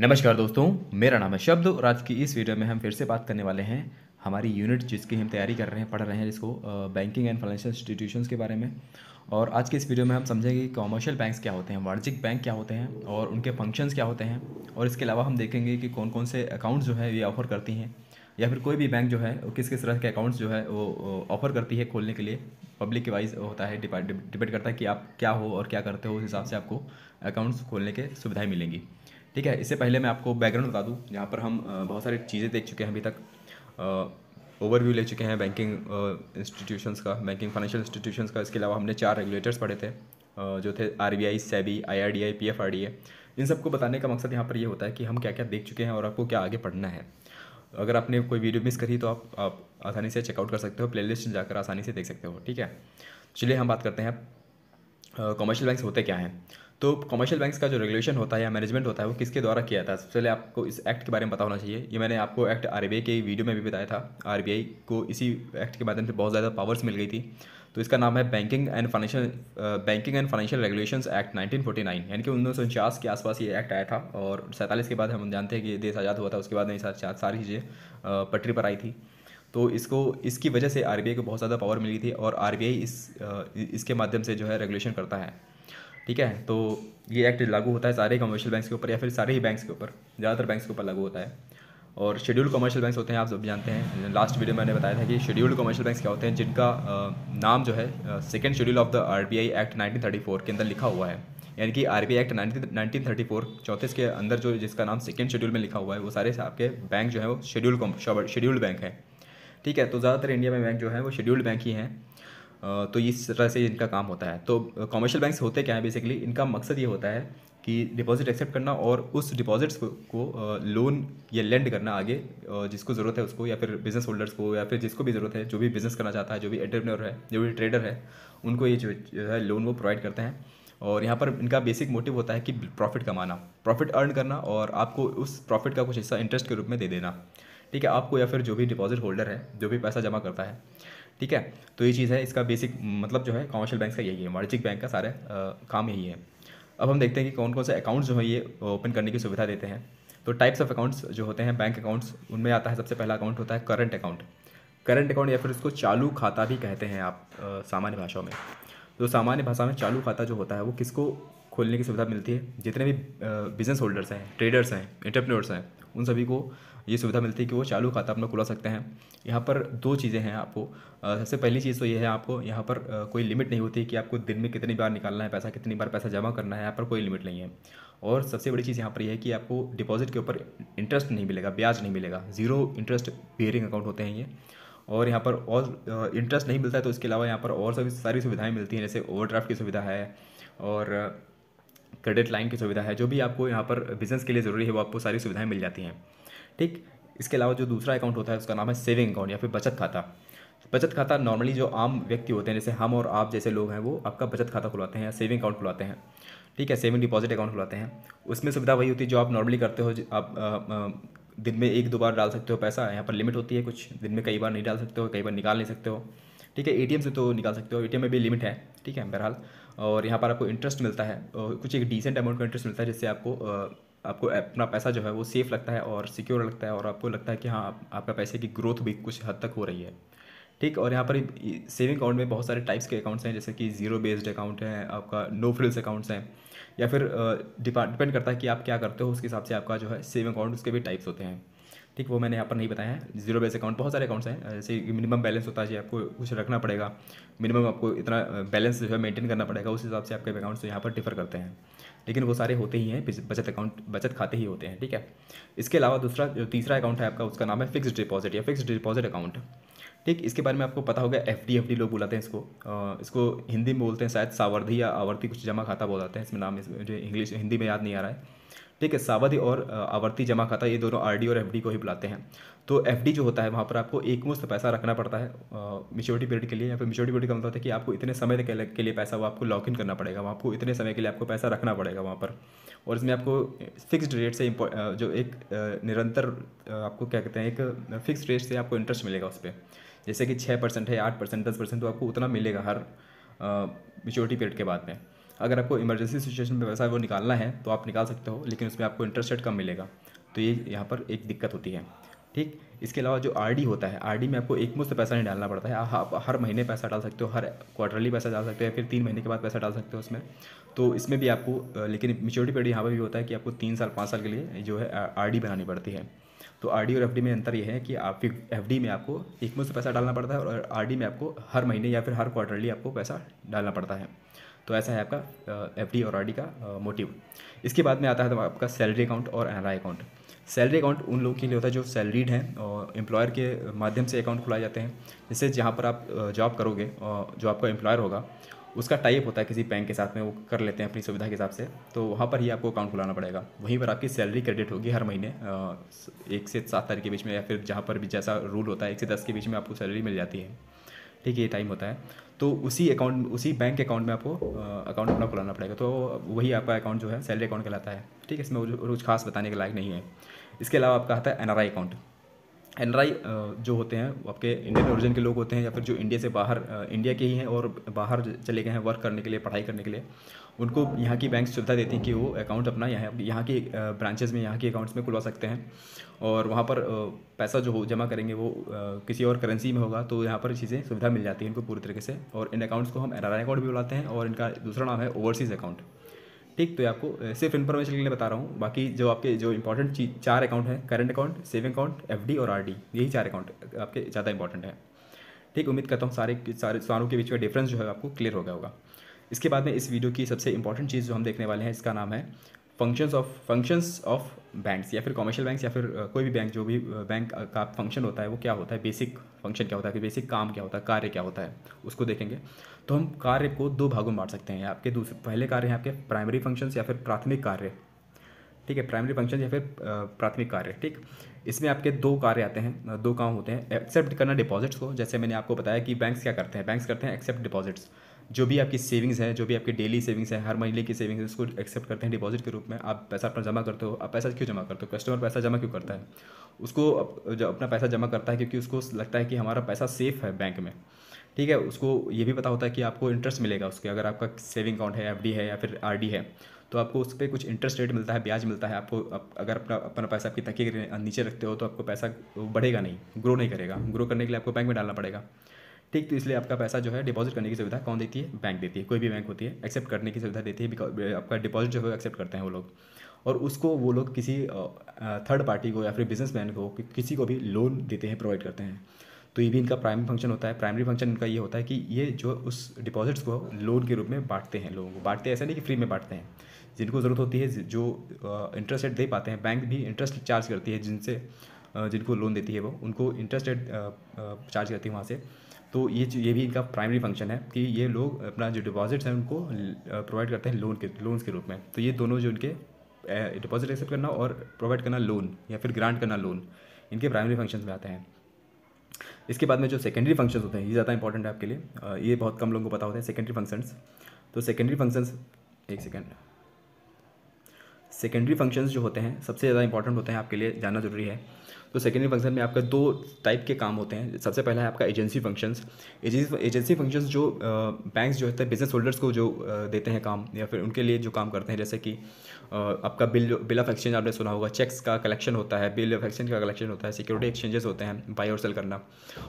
नमस्कार दोस्तों मेरा नाम है शब्द और आज की इस वीडियो में हम फिर से बात करने वाले हैं हमारी यूनिट जिसकी हम तैयारी कर रहे हैं पढ़ रहे हैं जिसको बैंकिंग एंड फाइनेंशियल इंस्टीट्यूशन के बारे में और आज के इस वीडियो में हम समझेंगे कि कॉमर्शियल बैंक्स क्या होते हैं वाणिज्यिक बैंक क्या होते हैं और उनके फंक्शंस क्या होते हैं और इसके अलावा हम देखेंगे कि कौन कौन से अकाउंट्स जो है ये ऑफर करती हैं या फिर कोई भी बैंक जो है किस किस तरह के अकाउंट्स जो है वो ऑफर करती है खोलने के लिए पब्लिक के वाइज होता है डिपेंड करता है कि आप क्या हो और क्या करते हो उस हिसाब से आपको अकाउंट्स खोलने के सुविधाएँ मिलेंगी ठीक है इससे पहले मैं आपको बैकग्राउंड बता दूँ जहाँ पर हम बहुत सारी चीज़ें देख चुके हैं अभी तक ओवरव्यू ले चुके हैं बैंकिंग इंस्टीट्यूशंस का बैंकिंग फाइनेंशियल इंस्टीट्यूशंस का इसके अलावा हमने चार रेगुलेटर्स पढ़े थे जो थे R B I SEBI I R D I P F R D इन सबको बताने का मकसद यहाँ पर ये यह होता है कि हम क्या क्या देख चुके हैं और आपको क्या आगे पढ़ना है अगर आपने कोई वीडियो मिस करी तो आप आप आसानी से चेकआउट कर सकते हो प्लेलिस्ट जाकर आसानी से देख सकते हो ठीक है चलिए हम बात करते हैं कॉमर्शियल बैंक्स होते क्या हैं तो कॉमर्शियल बैंक्स का जो रेगुलेशन होता है या मैनेजमेंट होता है वो किसके द्वारा किया जाता है सबसे पहले आपको इस एक्ट के बारे में पता होना चाहिए ये मैंने आपको एक्ट आर के वीडियो में भी बताया था आर को इसी एक्ट के माध्यम से बहुत ज़्यादा पावर्स मिल गई थी तो इसका नाम है banking and financial banking and financial regulation act nine यानी कि उन्नीस के आसपास ये एक्ट आया था और सैंतालीस के बाद हम जानते हैं कि देश आज़ाद हुआ था उसके बाद नहीं सारी चीज़ें पटरी पर आई थी तो इसको इसकी वजह से आर को बहुत ज़्यादा पावर मिली थी और आर इस इसके माध्यम से जो है रेगुलेशन करता है ठीक है तो ये एक्ट लागू होता है सारे कमर्शियल बैंक्स के ऊपर या फिर सारे ही बैंक्स के ऊपर ज़्यादातर बैंक्स के ऊपर लागू होता है और शेड्यूल कमर्शियल बैंक्स होते हैं आप सब जानते हैं लास्ट वीडियो में मैंने बताया था कि शेड्यूल्ड कमर्शियल बैंक्स क्या होते हैं जिनका नाम जो है second schedule of the R act nineteen के अंदर लिखा हुआ है यानी कि R act nineteen thirty four चौंतीस के अंदर जो जिसका नाम सेकेंड शेड्यूल में लिखा हुआ है वो सारे आपके बैंक जो है वो शेड्यूल शेड्यूल्ड बैंक है ठीक है तो ज़्यादातर इंडिया में बैंक जो है वो शेड्यूल्ड बैंक ही हैं तो इस तरह से इनका काम होता है तो कॉमर्शियल बैंक्स होते क्या है बेसिकली इनका मकसद ये होता है कि डिपॉजिट एक्सेप्ट करना और उस डिपॉजिट्स को, को लोन या लेंड करना आगे जिसको ज़रूरत है उसको या फिर बिज़नेस होल्डर्स को या फिर जिसको भी ज़रूरत है जो भी बिज़नेस करना चाहता है जो भी एंटरप्रेन्योर है जो भी ट्रेडर है उनको ये जो है लोन वो प्रोवाइड करते हैं और यहाँ पर इनका बेसिक मोटिव होता है कि प्रॉफिट कमाना प्रॉफिट अर्न करना और आपको उस प्रॉफिट का कुछ हिस्सा इंटरेस्ट के रूप में दे देना ठीक है आपको या फिर जो भी डिपॉजिट होल्डर है जो भी पैसा जमा करता है ठीक है तो ये चीज़ है इसका बेसिक मतलब जो है कॉमर्शियल बैंक का यही है वाणिज्यिक बैंक का सारे काम यही है अब हम देखते हैं कि कौन कौन से अकाउंट्स जो है ये ओपन करने की सुविधा देते हैं तो टाइप्स ऑफ अकाउंट्स जो होते हैं बैंक अकाउंट्स उनमें आता है सबसे पहला अकाउंट होता है करंट अकाउंट करंट अकाउंट या फिर इसको चालू खाता भी कहते हैं आप सामान्य भाषाओं में तो सामान्य भाषा में चालू खाता जो होता है वो किसको खोलने की सुविधा मिलती है जितने भी बिजनेस होल्डर्स हैं ट्रेडर्स हैं इंटरप्रेन्योर्स हैं उन सभी को ये सुविधा मिलती है कि वो चालू खाता अपना खुला सकते हैं यहाँ पर दो चीज़ें हैं आपको सबसे पहली चीज़ तो ये है आपको यहाँ पर कोई लिमिट नहीं होती कि आपको दिन में कितनी बार निकालना है पैसा कितनी बार पैसा जमा करना है यहाँ पर कोई लिमिट नहीं है और सबसे बड़ी चीज़ यहाँ पर यह है कि आपको डिपॉजिट के ऊपर इंटरेस्ट नहीं मिलेगा ब्याज नहीं मिलेगा ज़ीरो इंटरेस्ट बियरिंग अकाउंट होते हैं ये और यहाँ पर और इंटरेस्ट नहीं मिलता है तो इसके अलावा यहाँ पर और सभी सारी सुविधाएं मिलती हैं जैसे ओवरड्राफ्ट की सुविधा है और क्रेडिट लाइन की सुविधा है जो भी आपको यहाँ पर बिज़नेस के लिए ज़रूरी है वो आपको सारी सुविधाएं मिल जाती हैं ठीक इसके अलावा जो दूसरा अकाउंट होता है उसका नाम है सेविंग अकाउंट या फिर बचत खाता बचत खाता नॉर्मली जो आम व्यक्ति होते हैं जैसे हम और आप जैसे लोग हैं वो आपका बचत खाता खुलवाते हैं या सेविंग अकाउंट खुलवाते हैं ठीक है सेविंग डिपॉजिट अकाउंट खुलवाते हैं उसमें सुविधा वही होती है जो आप नॉर्मली करते हो आप दिन में एक दो बार डाल सकते हो पैसा यहाँ पर लिमिट होती है कुछ दिन में कई बार नहीं डाल सकते हो कई बार निकाल नहीं सकते हो ठीक है ए से तो निकाल सकते हो ए में भी लिमिट है ठीक है बहरहाल और यहाँ पर आपको इंटरेस्ट मिलता है कुछ एक डिसेंट अमाउंट का इंटरेस्ट मिलता है जिससे आपको आपको अपना पैसा जो है वो सेफ़ लगता है और सिक्योर लगता है और आपको लगता है कि हाँ आपका पैसे की ग्रोथ भी कुछ हद तक हो रही है ठीक और यहाँ पर सेविंग अकाउंट में बहुत सारे टाइप्स के अकाउंट्स हैं जैसे कि ज़ीरो बेस्ड अकाउंट हैं आपका नो फ्रिल्स अकाउंट्स हैं या फिर डिपेंड करता है कि आप क्या करते हो उसके हिसाब से आपका जो है सेविंग अकाउंट उसके भी टाइप्स होते हैं ठीक वो मैंने यहाँ पर नहीं बताया है जीरो बेस अकाउंट बहुत सारे अकाउंट्स हैं जैसे मिनिमम बैलेंस होता है आपको कुछ रखना पड़ेगा मिनिमम आपको इतना बैलेंस जो है मेंटेन करना पड़ेगा उस हिसाब से आपके अकाउंट्स यहाँ पर डिफर करते हैं लेकिन वो सारे होते ही हैं बचत अकाउंट बचत खाते ही होते हैं ठीक है इसके अलावा दूसरा जो तीसरा अकाउंट है आपका उसका नाम है फिक्स डिपॉजिट या फिक्स डिपॉजिट अकाउंट ठीक इसके बारे में आपको पता होगा एफ डी एफ डी लोग बुलाते हैं इसको आ, इसको हिंदी में बोलते हैं शायद सावर्धि या आवर्ती कुछ जमा खाता बोलाते हैं इसमें नाम इसमें जो इंग्लिश हिंदी में याद नहीं आ रहा है ठीक है सावधि और आवर्ती जमा खाता ये दोनों आर और एफ को ही बुलाते हैं तो एफ जो होता है वहाँ पर आपको एक पैसा रखना पड़ता है मेच्योरिटी पीरियड के लिए या फिर मेच्योरिटी पीरियड का मतलब होता है कि आपको इतने समय के लिए पैसा वो आपको लॉक इन करना पड़ेगा वहाँ आपको इतने समय के लिए आपको पैसा रखना पड़ेगा वहाँ पर और इसमें आपको फिक्स्ड रेट से जो एक निरंतर आपको क्या कहते हैं एक फिक्स रेट से आपको इंटरेस्ट मिलेगा उस पर जैसे कि छः परसेंट है आठ परसेंट दस परसेंट तो आपको उतना मिलेगा हर मेच्योरिटी पीरियड के बाद में अगर आपको इमरजेंसी सिचुएशन में वैसा वो निकालना है तो आप निकाल सकते हो लेकिन उसमें आपको इंटरेस्ट रेट कम मिलेगा तो ये यहाँ पर एक दिक्कत होती है ठीक इसके अलावा जो आर होता है आर में आपको एक मुश्त पैसा नहीं डालना पड़ता है आप हर महीने पैसा डाल सकते हो हर क्वार्टरली पैसा डाल सकते हो या फिर तीन महीने के बाद पैसा डाल सकते हो उसमें तो इसमें भी आपको लेकिन मेच्योरिटी पीरियड यहाँ पर भी होता है कि आपको तीन साल पाँच साल के लिए जो है आर बनानी पड़ती है तो आर और एफ में अंतर यह है कि आप एफ में आपको एक मुश्त पैसा डालना पड़ता है और आर में आपको हर महीने या फिर हर क्वार्टरली आपको पैसा डालना पड़ता है तो ऐसा है आपका एफ डी और आर डी का मोटिव इसके बाद में आता है तो आपका सैलरी अकाउंट और एन अकाउंट सैलरी अकाउंट उन लोगों के लिए होता है जो सैलरीड हैं और एम्प्लॉयर के माध्यम से अकाउंट खुलाए जाते हैं जिससे जहाँ पर आप जॉब करोगे जो आपका एम्प्लॉयर होगा उसका टाइप होता है किसी बैंक के साथ में वो कर लेते हैं अपनी सुविधा के हिसाब से तो वहाँ पर ही आपको अकाउंट खुलाना पड़ेगा वहीं पर आपकी सैलरी क्रेडिट होगी हर महीने एक से सात तारीख के बीच में या फिर जहाँ पर भी जैसा रूल होता है एक से दस के बीच में आपको सैलरी मिल जाती है ठीक है ये टाइम होता है तो उसी अकाउंट उसी बैंक अकाउंट में आपको अकाउंट अपना खुलाना पड़ेगा तो वही आपका अकाउंट जो है सैलरी अकाउंट कहलाता है ठीक है इसमें कुछ खास बताने के लायक नहीं है इसके अलावा आपका आता है एन अकाउंट एन जो होते हैं आपके इंडियन ओरिजिन के लोग होते हैं या फिर जो इंडिया से बाहर इंडिया के ही हैं और बाहर चले गए हैं वर्क करने के लिए पढ़ाई करने के लिए उनको यहाँ की बैंक सुविधा देती हैं कि वो अकाउंट अपना यहाँ यहाँ के ब्रांचेज़ में यहाँ के अकाउंट्स में खुलवा सकते हैं और वहाँ पर पैसा जो हो जमा करेंगे वो किसी और करेंसी में होगा तो यहाँ पर चीज़ें सुविधा मिल जाती है इनको पूरी तरीके से और इन अकाउंट्स को हम एन अकाउंट भी बुलाते हैं और इनका दूसरा नाम है ओवरसीज़ अकाउंट ठीक तो ये आपको सिर्फ इन्फॉर्मेशन के लिए बता रहा हूँ बाकी जो आपके जो इंपॉर्टेंट चीज चार अकाउंट हैं current account saving account F और आर यही चार अकाउंट आपके ज़्यादा इंपॉर्टेंट है ठीक उम्मीद करता हूँ सारे सारे सारों के बीच में डिफरेंस जो है आपको क्लियर हो गया होगा इसके बाद में इस वीडियो की सबसे इंपॉर्टेंट चीज़ जो हम देखने वाले हैं इसका नाम है functions of functions of banks या फिर कॉमर्शियल बैंक्स या फिर uh, कोई भी बैंक जो भी बैंक uh, uh, का फंक्शन होता है वो क्या होता है बेसिक फंक्शन क्या होता है कि बेसिक काम क्या होता है कार्य क्या होता है उसको देखेंगे तो हम कार्य को दो भागों में बांट सकते हैं आपके दूसरे पहले कार्य हैं आपके प्राइमरी फंक्शंस या फिर प्राथमिक कार्य ठीक है प्राइमरी फंक्शन या फिर प्राथमिक कार्य ठीक इसमें आपके दो कार्य आते हैं दो काम होते हैं एक्सेप्ट करना डिपॉजिट्स को जैसे मैंने आपको बताया कि बैंक्स क्या करते हैं बैंक्स करते हैं एक्सेप्ट डिपॉजिट्स जो भी आपकी सेविंग्स है जो भी आपकी डेली सेविंग्स है हर महीने की सेविंग्स है उसको एक्सेप्ट करते हैं डिपॉजिट के रूप में आप पैसा अपना जमा करते हो आप पैसा क्यों जमा करते हो कस्टमर पैसा जमा क्यों करता है उसको अपना पैसा जमा करता है क्योंकि उसको लगता है कि हमारा पैसा सेफ़ है बैंक में ठीक है उसको ये भी पता होता है कि आपको इंटरेस्ट मिलेगा उसके अगर आपका सेविंग अकाउंट है एफ है या फिर आर है तो आपको उस पर कुछ इंटरेस्ट रेट मिलता है ब्याज मिलता है आपको अगर अपना अपना पैसा आपकी तकी नीचे रखते हो तो आपको पैसा बढ़ेगा नहीं ग्रो नहीं करेगा ग्रो करने के लिए आपको बैंक में डालना पड़ेगा ठीक तो इसलिए आपका पैसा जो है डिपॉजिट करने की सुविधा कौन देती है बैंक देती है कोई भी बैंक होती है एक्सेप्ट करने की सुविधा देती है आपका डिपॉजिट जो है एक्सेप्ट करते हैं वो लोग और उसको वो लोग किसी थर्ड पार्टी को या फिर बिजनेस मैन को कि किसी को भी लोन देते हैं प्रोवाइड करते हैं तो ये भी इनका प्राइमरी फंक्शन होता है प्राइमरी फंक्शन इनका ये होता है कि ये जो उस डिपॉजिट्स को लोन के रूप में बांटते हैं लोगों को बांटते हैं ऐसा नहीं कि फ्री में बांटते हैं जिनको ज़रूरत होती है जो इंटरेस्ट रेट दे पाते हैं बैंक भी इंटरेस्ट चार्ज करती है जिनसे जिनको लोन देती है वो उनको इंटरेस्ट रेट चार्ज करती है वहाँ से तो ये ये भी इनका प्राइमरी फंक्शन है कि ये लोग अपना जो डिपॉजिट्स हैं उनको प्रोवाइड करते हैं लोन के लोन्स के रूप में तो ये दोनों जो इनके डिपॉजिट एक्सेप्ट करना और प्रोवाइड करना लोन या फिर ग्रांट करना लोन इनके प्राइमरी फंक्शंस में आते हैं इसके बाद में जो सेकेंडरी फंक्शंस होते हैं ये ज़्यादा इंपॉर्टेंट है आपके लिए ये बहुत कम लोगों को पता होता है सेकेंडरी फंक्शंस तो सेकेंडरी फंक्शंस एक सेकेंड सेकेंडरी फंक्शंस जो होते हैं सबसे ज़्यादा इंपॉर्टेंट होते हैं आपके लिए जानना ज़रूरी है तो सेकेंडरी फंक्शन में आपका दो टाइप के काम होते हैं सबसे पहला है आपका agency functions agency function functions जो बैंक्स जो होते हैं बिजनेस होल्डर्स को जो देते हैं काम या फिर उनके लिए जो काम करते हैं जैसे कि आपका बिल बिल ऑफ एक्सचेंज आपने सुना होगा चेक्स का कलेक्शन होता है बिल ऑफ एक्सचेंज का कलेक्शन होता है सिक्योरिटी एक्सचेंजेस होते हैं बाई और सेल करना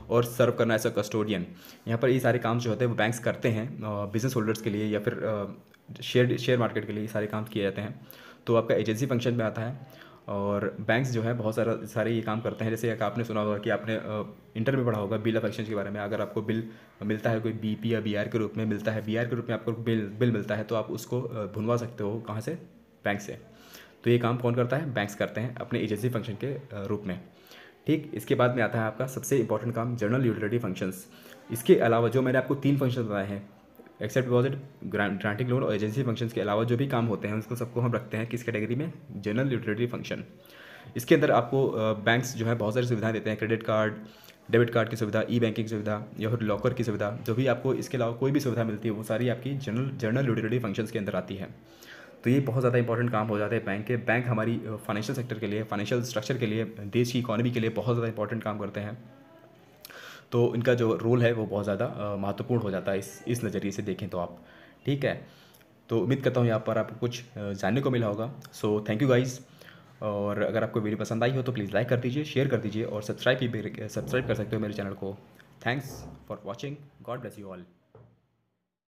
और सर्व करना एज अ कस्टोडियन यहाँ पर ये सारे काम जो होते हैं वो बैंक्स करते हैं बिजनेस होल्डर्स के लिए या फिर शेयर शेयर मार्केट के लिए ये सारे काम किए जाते हैं तो आपका एजेंसी फंक्शन में आता है और बैंक्स जो है बहुत सारा सारे ये काम करते हैं जैसे एक आपने सुना होगा कि आपने इंटर में पढ़ा होगा बिल ऑफ एक्सचेंज के बारे में अगर आपको बिल मिलता है कोई बी पी या बी आर के रूप में मिलता है बी आर के रूप में आपको बिल बिल मिलता है तो आप उसको भुनवा सकते हो कहाँ से बैंक से तो ये काम कौन करता है बैंक्स करते हैं अपने एजेंसी फंक्शन के रूप में ठीक इसके बाद में आता है आपका सबसे इंपॉर्टेंट काम जनरल यूटिलिटी फंक्शंस इसके अलावा जो मैंने आपको तीन फंक्शन बताए हैं एक्सेप्ट डिपॉजिट ग्रांटिंग लोन और एजेंसी फंक्शंस के अलावा जो भी काम होते हैं उसको सबको हम रखते हैं किस कैटेगरी में जनरल लिटरेटरी फंक्शन इसके अंदर आपको बैंक्स जो है बहुत सारी सुविधाएं देते हैं क्रेडिट कार्ड डेबिट कार्ड की सुविधा ई बैंकिंग सुविधा या फिर लॉकर की सुविधा जो भी आपको इसके अलावा कोई भी सुविधा मिलती है वो सारी आपकी जनरल जनरल लिटरेटरी फंक्शन के अंदर आती है तो ये बहुत ज़्यादा इंपॉर्टेंट काम हो जाते हैं बैंक के बैंक हमारी फाइनेंशियल सेक्टर के लिए फाइनेंशियल स्ट्रक्चर के लिए देश की इकॉनमी के लिए बहुत ज़्यादा इंपॉर्टेंट काम करते हैं तो इनका जो रोल है वो बहुत ज़्यादा महत्वपूर्ण हो जाता है इस इस नज़रिए से देखें तो आप ठीक है तो उम्मीद करता हूँ यहाँ पर आपको कुछ जानने को मिला होगा सो थैंक यू गाइज़ और अगर आपको वीडियो पसंद आई हो तो प्लीज़ लाइक कर दीजिए शेयर कर दीजिए और सब्सक्राइब भी सब्सक्राइब कर सकते हो मेरे चैनल को thanks for watching God bless you all